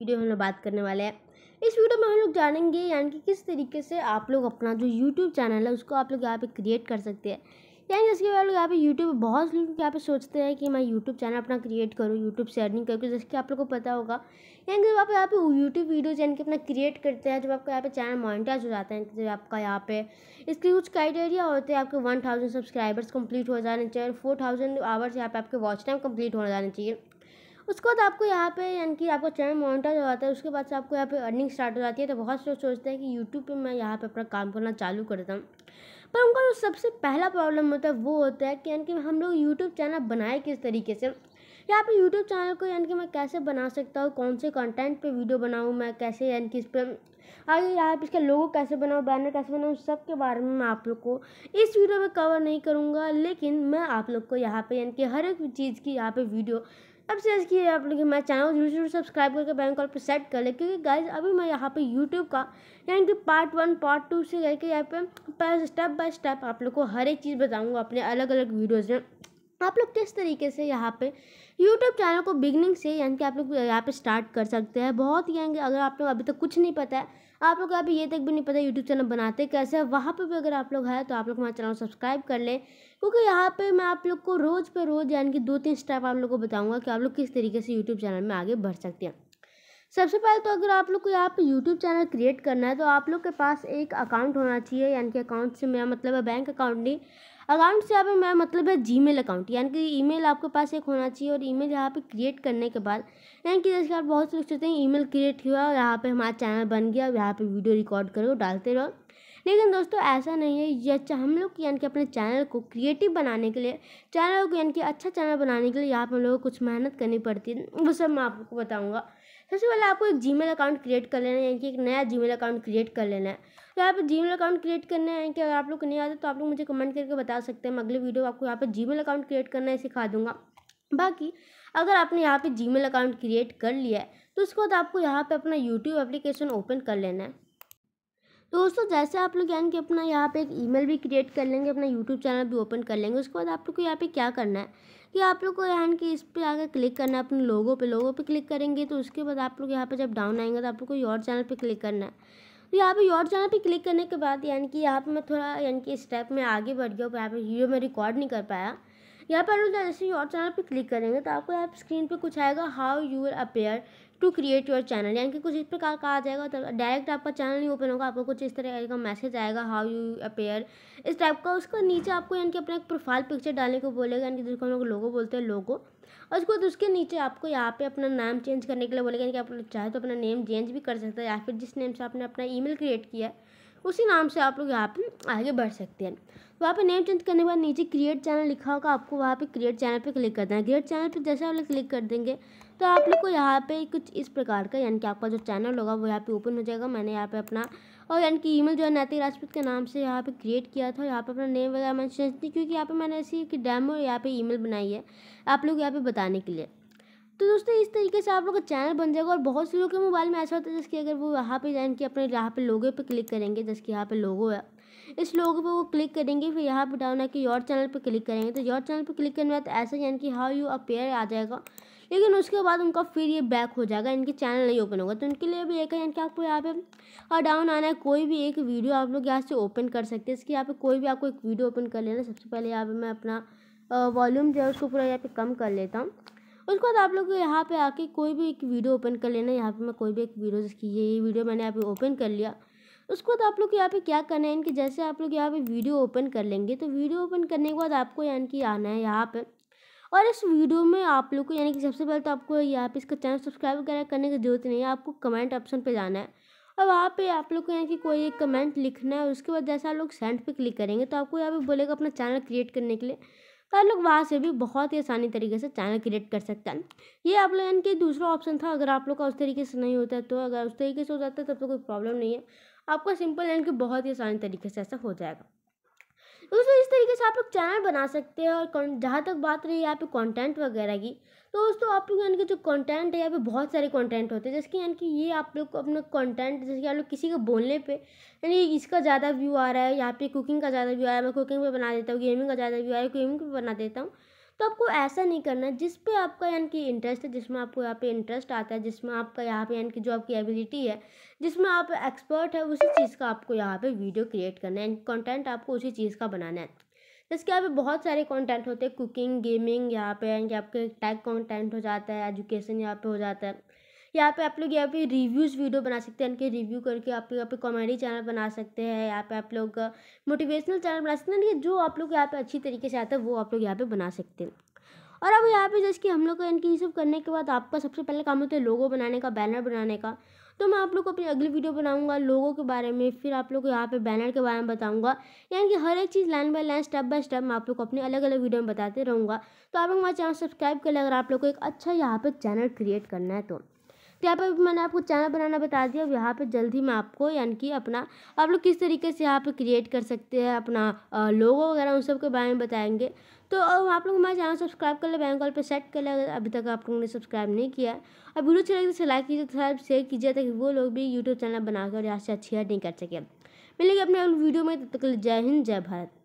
video हम लोग बात करने वाले हैं इस वीडियो में हम लोग जानेंगे यानी कि किस तरीके से आप लोग अपना जो यूट्यूब चैनल है उसको आप लोग यहाँ पे क्रिएट कर सकते हैं यानी जैसे आप लोग यहाँ पे यूट्यूब बहुत लोग यहाँ पे सोचते हैं कि मैं यूट्यूब चैनल अपना क्रिएट करूँ यूट्यूब से अर्निंग करूँ जैसे कि आप लोग को पता होगा यानी जब आप यहाँ पे यूट्यूब वीडियोज यानी कि अपना क्रिएट करते हैं जब आपका यहाँ पे चैनल मोनिटाइज हो जाता है जब आपका यहाँ पे इसके कुछ क्राइटेरिया होते हैं आपके वन थाउजेंड सब्सक्राइबर्स कंप्लीट हो जाने चाहिए और फोर थाउजेंड आवर्स यहाँ पे आपके वॉच टाइम कंप्लीट हो जाने चाहिए उसके बाद आपको यहाँ पे यानी कि आपका चैनल मोनिटाइज हो जाता है उसके बाद से आपको यहाँ पे अर्निंग स्टार्ट हो जाती है तो बहुत लोग सोचते हैं कि यूट्यूब पे मैं यहाँ पे अपना काम करना चालू कर देता हूँ पर उनका जो सबसे पहला प्रॉब्लम होता है वो होता है कि यानी कि हम लोग यूट्यूब चैनल बनाए किस तरीके से या पे यूट्यूब चैनल को यानी कि मैं कैसे बना सकता हूँ कौन से कंटेंट पे वीडियो बनाऊँ मैं कैसे यानी कि इस पर आगे यहाँ पे इसका लोगो कैसे बनाऊँ बैनर कैसे बनाऊँ सब के बारे में मैं आप लोग को इस वीडियो में कवर नहीं करूँगा लेकिन मैं आप लोग को यहाँ पे यानी कि हर एक चीज़ की यहाँ पे वीडियो अब से इसकी आप लोग मैं चैनल जरूर जरूर सब्सक्राइब करके बैंक कॉल पर सेट कर ले क्योंकि गाइज अभी मैं यहाँ पे यूट्यूब का यानी कि पार्ट वन पार्ट टू से करके यहाँ पे स्टेप बाय स्टेप आप लोग को हर एक चीज़ बताऊँगा अपने अलग अलग वीडियोज़ में आप लोग किस तरीके से यहाँ पे यूट्यूब चैनल को बिगनिंग से यानी कि आप लोग यहाँ पे स्टार्ट कर सकते हैं बहुत ही अगर आप लोग अभी तक तो कुछ नहीं पता है आप लोग अभी ये तक भी नहीं पता यूट्यूब चैनल बनाते कैसे है वहाँ पर भी अगर आप लोग हैं तो आप लोग हमारे चैनल सब्सक्राइब कर लें क्योंकि यहाँ पर मैं आप लोग को रोज़ पे रोज़ यानी कि दो तीन स्टेप आप लोग को बताऊँगा कि आप लोग किस तरीके से यूट्यूब चैनल में आगे बढ़ सकते हैं सबसे पहले तो अगर आप लोग को यहाँ पे यूट्यूब चैनल क्रिएट करना है तो आप लोग के पास एक अकाउंट होना चाहिए यानी कि अकाउंट से मेरा मतलब है बैंक अकाउंट नहीं अकाउंट से यहाँ पे मेरा मतलब है जीमेल अकाउंट यानी कि ईमेल आपके पास एक होना चाहिए और ईमेल यहाँ पे क्रिएट करने के बाद यानी कि जैसे आप बहुत से लोग सोचते हैं ईमेल क्रिएट हुआ और यहाँ पे हमारा चैनल बन गया और यहाँ पे वीडियो रिकॉर्ड करो डालते रहो लेकिन दोस्तों ऐसा नहीं है ये अच्छा हम लोग यानी कि अपने चैनल को क्रिएटिव बनाने के लिए चैनल को यानी कि अच्छा चैनल बनाने के लिए यहाँ पर हम लोग को कुछ मेहनत करनी पड़ती है वो सब मैं आपको बताऊँगा सबसे पहले आपको एक जी अकाउंट क्रिएट कर लेना है यानी कि एक नया जी अकाउंट क्रिएट कर लेना है तो यहाँ पर मेल अकाउंट क्रिएट करना है कि अगर आप लोग को नहीं आता तो आप लोग मुझे कमेंट करके बता सकते हैं अगले वीडियो आपको यहाँ पर जी अकाउंट क्रिएट करना है सिखा दूंगा बाकी अगर आपने यहाँ पे जीमेल अकाउंट क्रिएट कर लिया है तो उसके बाद आपको यहाँ पे अपना यूट्यूब एप्लीकेशन ओपन कर लेना है दोस्तों जैसे आप लोग यानी कि अपना यहाँ पे एक ईमेल भी क्रिएट कर लेंगे अपना यूट्यूब चैनल भी ओपन कर लेंगे उसके बाद आप लोग को यहाँ पे क्या करना है कि आप लोग को यानी कि इस पर आगे क्लिक करना है अपने लोगों पे लोगों पे क्लिक करेंगे तो उसके बाद आप लोग यहाँ पे जब डाउन आएंगे तो आप लोग को योर चैनल पर क्लिक करना है तो यहाँ पर योर चैनल पर क्लिक करने के बाद यानी कि यहाँ पर मैं थोड़ा यानी कि स्टेप में आगे बढ़ गया यहाँ पर वीडियो में रिकॉर्ड नहीं कर पाया यहाँ पर हम जैसे योर चैनल पर क्लिक करेंगे तो आपको यहाँ स्क्रीन पर कुछ आएगा how you will appear to create your channel यानी कि कुछ इस प्रकार का आ जाएगा तो डायरेक्ट आपका चैनल नहीं ओपन होगा आपको कुछ इस तरह का मैसेज आएगा हाउ यू अपेयर इस टाइप का उसका नीचे आपको यानी कि अपना एक प्रोफाइल पिक्चर डालने को बोलेगा यानी कि जिसको हम लोग लोगो बोलते हैं लोगो और उसके बाद उसके नीचे आपको यहाँ पे अपना नाम चेंज करने के लिए बोलेगा यानी कि आप चाहे तो अपना नेम चेंज भी कर सकते हैं या फिर जिस नेम से आपने अपना ई क्रिएट किया है उसी नाम से आप लोग यहाँ पर आगे बढ़ सकते हैं वहाँ पे नेम चेंज करने के बाद नीचे क्रिएट चैनल लिखा होगा आपको वहाँ पे क्रिएट चैनल पे क्लिक करना है क्रिएट चैनल पे जैसे आप लोग क्लिक कर देंगे तो आप लोग को यहाँ पे कुछ इस प्रकार का यानी कि आपका जो चैनल होगा वो यहाँ पे ओपन हो जाएगा मैंने यहाँ पे अपना और यानी कि ईमेल जो है नैतिक राजपूत के नाम से यहाँ पे क्रिएट किया था यहाँ पे अपना नेम वगैरह मैंने चेंज नहीं क्योंकि यहाँ पे मैंने ऐसी कि डैमो यहाँ पे ईमेल बनाई है आप लोग यहाँ पे बताने के लिए तो दोस्तों इस तरीके से आप लोग का चैनल बन जाएगा और बहुत से लोग के मोबाइल में ऐसा होता है जैसे कि अगर वो यहाँ पे जाएंगे अपने यहाँ पे लोगों पे क्लिक करेंगे जैसे कि यहाँ पे लोगो है इस लोगो पे वो क्लिक करेंगे फिर यहाँ पे डाउन आके योर चैनल पे क्लिक करेंगे तो योर चैनल पे क्लिक करने बाद ऐसा यानी कि हाउ यू अपेयर आ जाएगा लेकिन उसके बाद उनका फिर ये बैक हो जाएगा इनके चैनल नहीं ओपन होगा तो उनके लिए भी एक है यानी कि आपको यहाँ पे और डाउन आना है कोई भी एक वीडियो आप लोग यहाँ से ओपन कर सकते हैं इसके यहाँ पे कोई भी आपको एक वीडियो ओपन कर लेना सबसे पहले यहाँ पर मैं अपना वॉल्यूम जो है उसको पूरा यहाँ पे कम कर लेता हूँ उसके बाद आप लोग यहाँ पे आके कोई भी एक वीडियो ओपन कर लेना यहाँ पे मैं कोई भी एक वीडियो जैसे कि ये वीडियो मैंने यहाँ पे ओपन कर लिया उसके बाद आप लोग यहाँ पे क्या करना है इनके जैसे आप लोग यहाँ पे वीडियो ओपन कर लेंगे तो वीडियो ओपन करने के बाद आपको यानी कि आना है यहाँ पर और इस वीडियो में आप लोग को यानी कि सबसे पहले तो आपको यहाँ पे इसका चैनल सब्सक्राइब वगैरह करने की जरूरत नहीं है आपको कमेंट ऑप्शन पर जाना है और वहाँ पे आप लोग को यानी कि कोई एक कमेंट लिखना है उसके बाद जैसा आप लोग सेंड पे क्लिक करेंगे तो आपको यहाँ पे बोलेगा अपना चैनल क्रिएट करने के लिए तो आप लोग वहाँ से भी बहुत ही आसानी तरीके से चैनल क्रिएट कर सकते हैं ये आप लोग के दूसरा ऑप्शन था अगर आप लोग का उस तरीके से नहीं होता है तो अगर उस तरीके से हो जाता है तब तो कोई प्रॉब्लम नहीं है आपका सिंपल यानी कि बहुत ही आसानी तरीके से ऐसा हो जाएगा दोस्तों इस तरीके से आप लोग चैनल बना सकते हैं और जहाँ तक बात रही यहाँ पे कंटेंट वगैरह की तो दोस्तों आप लोग यानी कि जो कंटेंट है यहाँ पे बहुत सारे कंटेंट होते हैं जैसे कि यानी कि ये आप लोग अपना कंटेंट जैसे कि आप लोग किसी को बोलने पे यानी इसका ज़्यादा व्यू आ रहा है यहाँ पे कुकिंग का ज़्यादा व्यू आ रहा है मैं कुकिंग पर बना देता हूँ गेमिंग का ज़्यादा व्यू आ रहा है गेमिंग पर बना देता हूँ तो आपको ऐसा नहीं करना है जिस पे आपका यानी कि इंटरेस्ट है जिसमें आपको यहाँ पे इंटरेस्ट आता है जिसमें आपका यहाँ पे यानी कि जो आपकी एबिलिटी है जिसमें आप एक्सपर्ट है उसी चीज़ का आपको यहाँ पे वीडियो क्रिएट करना है कंटेंट आपको उसी चीज़ का बनाना है जैसे कि यहाँ पे बहुत सारे कॉन्टेंट होते हैं कुकिंग गेमिंग यहाँ पे यानी कि आपके टैग कॉन्टेंट हो जाता है एजुकेशन यहाँ पर हो जाता है यहाँ पे आप लोग यहाँ पे रिव्यूज़ वीडियो बना सकते हैं इनके रिव्यू करके आप यहाँ पे कॉमेडी चैनल बना सकते हैं यहाँ पे आप लोग मोटिवेशनल uh, चैनल बना सकते हैं जो आप लोग यहाँ पे अच्छी तरीके से आता है वो आप लोग यहाँ पे बना सकते हैं और अब यहाँ पे जैसे कि हम लोग को इनकी ये सब करने के बाद आपका सबसे पहले काम होता है लोगो बनाने का बैनर बनाने का तो मैं आप लोग को अपनी अगली वीडियो बनाऊंगा लोगों के बारे में फिर आप लोग को यहाँ पे बैनर के बारे में बताऊंगा यानी कि हर एक चीज़ line by line step by step मैं आप लोग को अपनी अलग अलग वीडियो में बताते रहूँगा तो आप लोग हमारे चैनल सब्सक्राइब कर लें अगर आप लोग को एक अच्छा यहाँ पर चैनल क्रिएट करना है तो तो यहाँ पर मैंने आपको चैनल बनाना बता दिया अब यहाँ पर जल्द ही मैं आपको यानी कि अपना आप लोग किस तरीके से यहाँ पर क्रिएट कर सकते हैं अपना लोगो वगैरह उन सब के बारे में बताएंगे तो आप लोग हमारे चैनल सब्सक्राइब कर ले बैंक कॉल पर सेट कर ले अगर अभी तक आप लोगों ने सब्सक्राइब नहीं किया और वीडियो अच्छी लगी तो लाइक कीजिए थोड़ा शेयर कीजिए ताकि वो लोग भी यूट्यूब चैनल बनाकर यहाँ से अच्छी नहीं कर सके मिलेगी अपने वीडियो में तब तक जय हिंद जय भारत